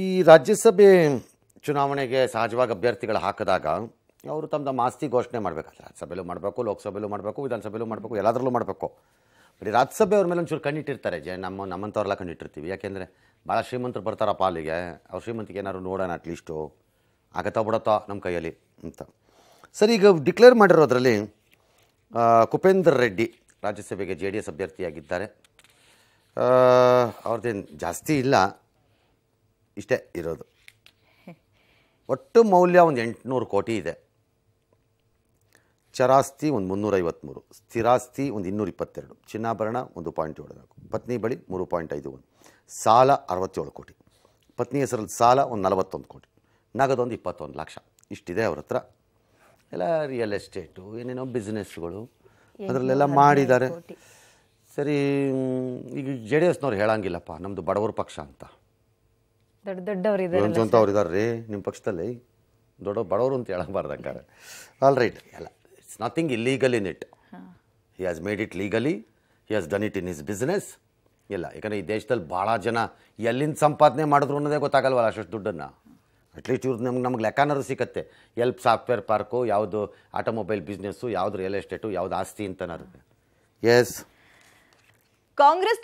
ಈ ರಾಜ್ಯಸಭೆ ಚುನಾವಣೆಗೆ ಸಹಜವಾಗಿ ಅಭ್ಯರ್ಥಿಗಳು ಹಾಕಿದಾಗ ಅವರು ತಮ್ಮ ತಮ್ಮ ಆಸ್ತಿ ಘೋಷಣೆ ಮಾಡಬೇಕಾದ್ರೆ ರಾಜ್ಯಸಭೆಯಲ್ಲೂ ಮಾಡಬೇಕು ಲೋಕಸಭೆಯಲ್ಲೂ ಮಾಡಬೇಕು ವಿಧಾನಸಭೆಯಲ್ಲೂ ಮಾಡಬೇಕು ಎಲ್ಲದರಲ್ಲೂ ಮಾಡಬೇಕು ಬರೀ ರಾಜ್ಯಸಭೆ ಅವ್ರ ಮೇಲೆ ಒಂಚೂರು ಕಣ್ಣಿಟ್ಟಿರ್ತಾರೆ ಜೆ ನಮ್ಮ ನಮ್ಮಂಥವ್ರೆಲ್ಲ ಕಣ್ಣಿಟ್ಟಿರ್ತೀವಿ ಯಾಕೆಂದರೆ ಭಾಳ ಶ್ರೀಮಂತರು ಬರ್ತಾರ ಪಾಲಿಗೆ ಅವ್ರು ಶ್ರೀಮಂತಿಗೆ ಏನಾದ್ರು ನೋಡೋಣ ಅಟ್ಲೀಸ್ಟು ಆಗತ್ತಾ ಬಿಡತ್ತೋ ನಮ್ಮ ಕೈಯಲ್ಲಿ ಅಂತ ಸರ್ ಈಗ ಡಿಕ್ಲೇರ್ ಮಾಡಿರೋದ್ರಲ್ಲಿ ಕುಪೇಂದ್ರ ರೆಡ್ಡಿ ರಾಜ್ಯಸಭೆಗೆ ಜೆ ಡಿ ಎಸ್ ಅಭ್ಯರ್ಥಿಯಾಗಿದ್ದಾರೆ ಅವ್ರದ್ದೇನು ಜಾಸ್ತಿ ಇಲ್ಲ ಇಷ್ಟೇ ಇರೋದು ಒಟ್ಟು ಮೌಲ್ಯ ಒಂದು ಎಂಟುನೂರು ಕೋಟಿ ಇದೆ ಚರಾಸ್ತಿ ಒಂದು ಮುನ್ನೂರೈವತ್ತ್ಮೂರು ಸ್ಥಿರಾಸ್ತಿ ಒಂದು ಇನ್ನೂರ ಇಪ್ಪತ್ತೆರಡು ಚಿನ್ನಾಭರಣ ಒಂದು ಪಾಯಿಂಟ್ ಏಳು ನಾಲ್ಕು ಪತ್ನಿ ಬಳಿ ಮೂರು ಪಾಯಿಂಟ್ ಐದು ಒಂದು ಸಾಲ ಅರವತ್ತೇಳು ಕೋಟಿ ಪತ್ನಿ ಹೆಸರಲ್ಲಿ ಸಾಲ ಒಂದು ನಲವತ್ತೊಂದು ಕೋಟಿ ನಗದೊಂದು ಇಪ್ಪತ್ತೊಂದು ಲಕ್ಷ ಇಷ್ಟಿದೆ ಅವ್ರ ಹತ್ರ ಎಲ್ಲ ರಿಯಲ್ ಎಸ್ಟೇಟು ಏನೇನೋ ಬಿಸ್ನೆಸ್ಗಳು ಅದರಲ್ಲೆಲ್ಲ ಮಾಡಿದ್ದಾರೆ ಸರಿ ಈಗ ಜೆ ಡಿ ಎಸ್ನವ್ರು ಹೇಳಂಗಿಲ್ಲಪ್ಪ ನಮ್ಮದು ಬಡವರ ಪಕ್ಷ ಅಂತ ದೊಡ್ಡ ದೊಡ್ಡವರು ಇದ್ದಾರೆ ಇದ್ದಾರೆ ರೀ ನಿಮ್ಮ ಪಕ್ಷದಲ್ಲಿ ದೊಡ್ಡ ಬಡವರು ಅಂತ ಹೇಳಬಾರ್ದು ಹಂಗಾರೆ ಆಲ್ ರೈಟ್ ಎಲ್ಲ it's nothing illegal in it he has made it legally he has done it in his business ಇಲ್ಲ ಯಾಕಂದರೆ ಈ ದೇಶದಲ್ಲಿ ಭಾಳ ಜನ ಎಲ್ಲಿಂದ ಸಂಪಾದನೆ ಮಾಡಿದ್ರು ಅನ್ನೋದೇ ಗೊತ್ತಾಗಲ್ವಲ್ಲ ಅಷ್ಟು ದುಡ್ಡನ್ನು ಅಟ್ಲೀಸ್ಟ್ ಇವ್ರದ್ದು ನಮ್ಗೆ ನಮ್ಗೆ ಲೆಕ್ಕನಾರು ಸಿಗತ್ತೆ ಎಲ್ಪ್ ಸಾಫ್ಟ್ವೇರ್ ಪಾರ್ಕು ಯಾವುದು ಆಟೋಮೊಬೈಲ್ ಬಿಸ್ನೆಸ್ಸು ಯಾವುದು ರಿಯಲ್ ಎಸ್ಟೇಟು ಯಾವುದು ಆಸ್ತಿ ಅಂತ ಎಸ್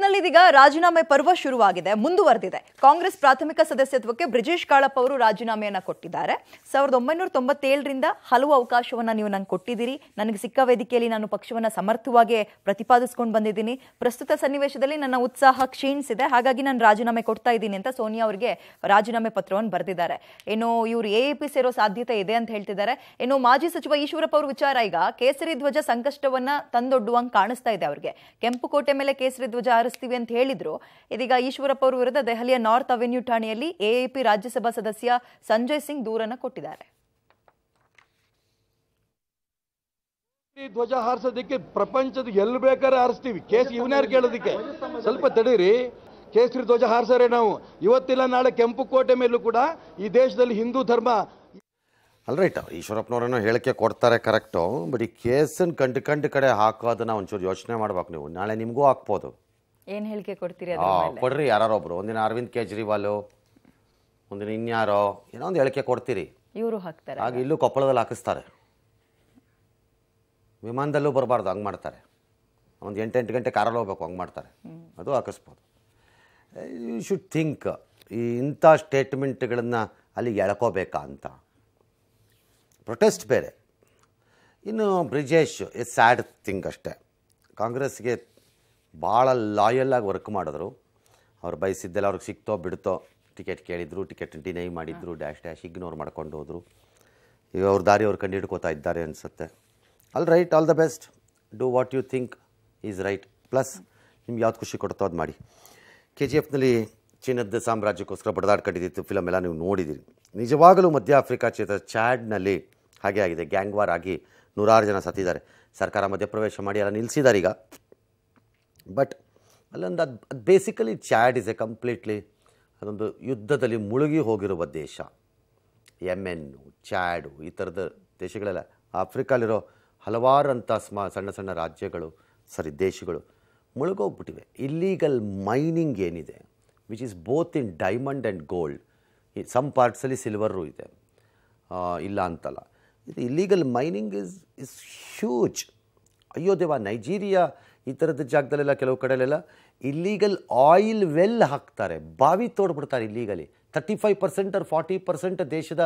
ನಲ್ಲಿ ಇದೀಗ ರಾಜೀನಾಮೆ ಪರ್ವ ಶುರುವಾಗಿದೆ ಮುಂದುವರೆದಿದೆ ಕಾಂಗ್ರೆಸ್ ಪ್ರಾಥಮಿಕ ಸದಸ್ಯತ್ವಕ್ಕೆ ಬ್ರಿಜೇಶ್ ಕಾಳಪ್ಪ ಅವರು ರಾಜೀನಾಮೆಯನ್ನು ಕೊಟ್ಟಿದ್ದಾರೆ ಸಾವಿರದ ಒಂಬೈನೂರ ತೊಂಬತ್ತೇಳರಿಂದ ಹಲವು ಅವಕಾಶವನ್ನ ನೀವು ನಂಗೆ ಕೊಟ್ಟಿದ್ದೀರಿ ನನಗೆ ಸಿಕ್ಕ ವೇದಿಕೆಯಲ್ಲಿ ನಾನು ಪಕ್ಷವನ್ನು ಸಮರ್ಥವಾಗಿ ಪ್ರತಿಪಾದಿಸ್ಕೊಂಡು ಬಂದಿದ್ದೀನಿ ಪ್ರಸ್ತುತ ಸನ್ನಿವೇಶದಲ್ಲಿ ನನ್ನ ಉತ್ಸಾಹ ಕ್ಷೀಣಿಸಿದೆ ಹಾಗಾಗಿ ನಾನು ರಾಜೀನಾಮೆ ಕೊಡ್ತಾ ಇದ್ದೀನಿ ಅಂತ ಸೋನಿಯಾ ಅವರಿಗೆ ರಾಜೀನಾಮೆ ಪತ್ರವನ್ನು ಬರೆದಿದ್ದಾರೆ ಏನೋ ಇವರು ಎ ಸೇರೋ ಸಾಧ್ಯತೆ ಇದೆ ಅಂತ ಹೇಳ್ತಿದ್ದಾರೆ ಏನು ಮಾಜಿ ಸಚಿವ ಈಶ್ವರಪ್ಪ ಅವರ ವಿಚಾರ ಈಗ ಕೇಸರಿ ಧ್ವಜ ಸಂಕಷ್ಟವನ್ನ ತಂದೊಡ್ಡುವಂಗ್ ಕಾಣಿಸ್ತಾ ಇದೆ ಅವರಿಗೆ ಕೆಂಪುಕೋಟೆ ಮೇಲೆ ಕೇಸರಿ ಕೇಸರಿ ಹಾರಿಸ್ತೀವಿ ಅಂತ ಹೇಳಿದ್ರು ಇದೀಗ ಈಶ್ವರಪ್ಪ ಅವರ ವಿರುದ್ಧ ದೆಹಲಿಯ ನಾರ್ತ್ ಅವೆನ್ಯೂ ಠಾಣೆಯಲ್ಲಿ ಎಎಪಿ ರಾಜ್ಯಸಭಾ ಸದಸ್ಯ ಸಂಜಯ್ ಸಿಂಗ್ ದೂರನ್ನು ಕೊಟ್ಟಿದ್ದಾರೆ ಧ್ವಜ ಹಾರಿಸೋದಕ್ಕೆ ಪ್ರಪಂಚದ ಎಲ್ ಬೇಕಾದ್ರೆ ಹಾರಿಸ್ತೀವಿ ಕೇಸ್ ಇವನ್ಯಾರು ಕೇಳೋದಕ್ಕೆ ಸ್ವಲ್ಪ ತಡೀರಿ ಕೇಸರಿ ಧ್ವಜ ಹಾರಿಸೋರೆ ನಾವು ಇವತ್ತಿಲ್ಲ ನಾಳೆ ಕೆಂಪು ಕೋಟೆ ಮೇಲೂ ಕೂಡ ಈ ದೇಶದಲ್ಲಿ ಹಿಂದೂ ಧರ್ಮ ಅಲ್ ರೈಟ್ ಈಶ್ವರಪ್ಪನವ್ರೇನೋ ಹೇಳಿಕೆ ಕೊಡ್ತಾರೆ ಕರೆಕ್ಟು ಬಟ್ ಈ ಕೇಸನ್ನು ಕಂಡು ಕಂಡು ಕಡೆ ಹಾಕೋದನ್ನ ಒಂಚೂರು ಯೋಚನೆ ಮಾಡ್ಬೇಕು ನೀವು ನಾಳೆ ನಿಮಗೂ ಹಾಕ್ಬೋದು ಏನು ಹೇಳಿಕೆ ಕೊಡ್ತೀರಿ ಕೊಡ್ರಿ ಯಾರೊಬ್ರು ಒಂದಿನ ಅರವಿಂದ್ ಕೇಜ್ರಿವಾಲು ಒಂದಿನ ಇನ್ಯಾರೋ ಏನೋ ಒಂದು ಹೇಳಿಕೆ ಕೊಡ್ತೀರಿ ಇವರು ಹಾಕ್ತಾರೆ ಆಗ ಇಲ್ಲೂ ಕೊಪ್ಪಳದಲ್ಲಿ ಹಾಕಿಸ್ತಾರೆ ವಿಮಾನದಲ್ಲೂ ಬರಬಾರ್ದು ಹಂಗೆ ಮಾಡ್ತಾರೆ ಒಂದು ಎಂಟೆಂಟು ಗಂಟೆ ಕಾರಲ್ಲಿ ಹೋಗ್ಬೇಕು ಹಂಗೆ ಮಾಡ್ತಾರೆ ಅದು ಹಾಕಿಸ್ಬೋದು ಯು ಶುಡ್ ಥಿಂಕ್ ಈ ಇಂಥ ಸ್ಟೇಟ್ಮೆಂಟ್ಗಳನ್ನು ಅಲ್ಲಿ ಎಳ್ಕೋಬೇಕಾ ಅಂತ ಪ್ರೊಟೆಸ್ಟ್ ಬೇರೆ ಇನ್ನು ಬ್ರಿಜೇಶ್ ಎ ಸ್ಯಾಡ್ ಥಿಂಗ್ ಅಷ್ಟೇ ಕಾಂಗ್ರೆಸ್ಗೆ ಭಾಳ ಲಾಯಲ್ಲಾಗಿ ವರ್ಕ್ ಮಾಡಿದ್ರು ಅವ್ರು ಬಯಸಿದ್ದೆಲ್ಲ ಅವ್ರಿಗೆ ಸಿಕ್ತೋ ಬಿಡ್ತೋ ಟಿಕೆಟ್ ಕೇಳಿದರು ಟಿಕೆಟ್ ಡಿನೈ ಮಾಡಿದ್ರು ಡ್ಯಾಶ್ ಡ್ಯಾಶ್ ಇಗ್ನೋರ್ ಮಾಡ್ಕೊಂಡು ಹೋದರು ಈಗ ಅವ್ರ ದಾರಿ ಅವ್ರು ಕಂಡು ಹಿಡ್ಕೋತಾ ಇದ್ದಾರೆ ಅನಿಸುತ್ತೆ all right all the best do what you think is right plus ನಿಮ್ಗೆ ಯಾವ್ದು ಖುಷಿ ಕೊಡ್ತೋ ಅದು ಮಾಡಿ ಕೆ ಜಿ ಎಫ್ನಲ್ಲಿ ಚೀನದ ಸಾಮ್ರಾಜ್ಯಕ್ಕೋಸ್ಕರ ಬಡದಾಡ್ಕೊಂಡಿದ್ದಿತ್ತು ಫಿಲಮ್ ಎಲ್ಲ ನೀವು ನೋಡಿದ್ದೀರಿ ನಿಜವಾಗಲೂ ಮಧ್ಯ ಆಫ್ರಿಕಾ ಚೇತ ಚಾಡ್ನಲ್ಲಿ ಹಾಗೆ ಆಗಿದೆ ಗ್ಯಾಂಗ್ ವಾರ್ ಆಗಿ ನೂರಾರು ಜನ ಸತ್ತಿದ್ದಾರೆ ಸರ್ಕಾರ ಮಧ್ಯಪ್ರವೇಶ ಮಾಡಿ ಎಲ್ಲ ನಿಲ್ಲಿಸಿದ್ದಾರೆ ಈಗ ಬಟ್ ಅಲ್ಲೊಂದು ಅದು ಅದು basically Chad is a completely ಅದೊಂದು ಯುದ್ಧದಲ್ಲಿ ಮುಳುಗಿ ಹೋಗಿರುವ ದೇಶ ಎನ್ನು ಚಾಡು ಈ ಥರದ ದೇಶಗಳೆಲ್ಲ ಆಫ್ರಿಕಾಲಿರೋ ಹಲವಾರು ಅಂಥ ಸ್ಮ ಸಣ್ಣ ಸಣ್ಣ ರಾಜ್ಯಗಳು ಸರಿ ದೇಶಗಳು ಮುಳುಗೋಗ್ಬಿಟ್ಟಿವೆ ಇಲ್ಲೀಗಲ್ ಮೈನಿಂಗ್ ಏನಿದೆ which is both in diamond and gold some ಪಾರ್ಟ್ಸಲ್ಲಿ ಸಿಲ್ವರು ಇದೆ ಇಲ್ಲ ಅಂತಲ್ಲ ಇದು illegal mining is is huge ಅಯ್ಯೋ ದೇವ ನೈಜೀರಿಯಾ ಈ ಥರದ ಜಾಗದಲ್ಲೆಲ್ಲ ಕೆಲವು ಕಡೆಯಲ್ಲೆಲ್ಲ ಇಲ್ಲೀಗಲ್ ಆಯಿಲ್ ವೆಲ್ ಹಾಕ್ತಾರೆ ಬಾವಿ ತೋಡ್ಬಿಡ್ತಾರೆ illegally thirty five percent or forty percent ದೇಶದ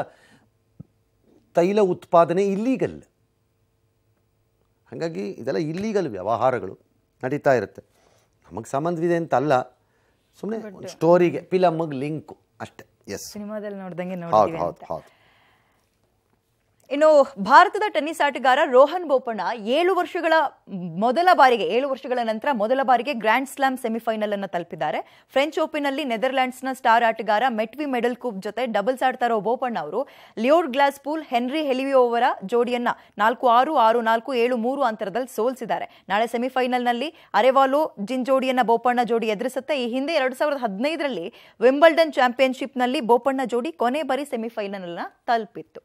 ತೈಲ ಉತ್ಪಾದನೆ ಇಲ್ಲೀಗಲ್ ಹಾಗಾಗಿ ಇದೆಲ್ಲ ಇಲ್ಲೀಗಲ್ ವ್ಯವಹಾರಗಳು ನಡೀತಾ ಇರುತ್ತೆ ನಮಗೆ ಸಂಬಂಧವಿದೆ ಅಂತ ಅಲ್ಲ ಸುಮ್ಮನೆ ಸ್ಟೋರಿಗೆ ಫಿಲಮ್ಗೆ ಲಿಂಕು ಅಷ್ಟೇ ಎಸ್ ಸಿನಿಮಾದಲ್ಲಿ ನೋಡ್ದಂಗೆ ಹೌದು ಹೌದು ಹೌದು ಇನ್ನು ಭಾರತದ ಟೆನ್ನಿಸ್ ಆಟಗಾರ ರೋಹನ್ ಬೋಪಣ್ಣ ಏಳು ವರ್ಷಗಳ ಮೊದಲ ಬಾರಿಗೆ ಏಳು ವರ್ಷಗಳ ನಂತರ ಮೊದಲ ಬಾರಿಗೆ ಗ್ರ್ಯಾಂಡ್ ಸ್ಲಾಮ್ ಸೆಮಿಫೈನಲ್ ಅನ್ನು ತಲುಪಿದ್ದಾರೆ ಫ್ರೆಂಚ್ ಓಪನ್ ಅಲ್ಲಿ ನೆದರ್ಲ್ಯಾಂಡ್ಸ್ನ ಸ್ಟಾರ್ ಆಟಗಾರ ಮೆಟ್ವಿ ಮೆಡಲ್ ಕೂಪ್ ಜೊತೆ ಡಬಲ್ಸ್ ಆಡ್ತಾ ಇರೋ ಬೋಪಣ್ಣ ಅವರು Lloyd Glasspool Henri Heliovaara ಅವರ ಜೋಡಿಯನ್ನ ನಾಲ್ಕು ಆರು ಆರು ನಾಲ್ಕು ಏಳು ಮೂರು ಅಂತರದಲ್ಲಿ ಸೋಲಿಸಿದ್ದಾರೆ ನಾಳೆ ಸೆಮಿಫೈನಲ್ನಲ್ಲಿ ಅರೆವಾಲು ಜಿನ್ ಜೋಡಿಯನ್ನ ಬೋಪಣ್ಣ ಜೋಡಿ ಎದುರಿಸುತ್ತೆ ಈ ಹಿಂದೆ ಎರಡು ಸಾವಿರದ ಹದಿನೈದರಲ್ಲಿ ವಿಂಬಲ್ಡನ್ ಚಾಂಪಿಯನ್ಶಿಪ್ನಲ್ಲಿ ಬೋಪಣ್ಣ ಜೋಡಿ ಕೊನೆ ಬಾರಿ ಸೆಮಿಫೈನಲ್ನ ತಲುಪಿತ್ತು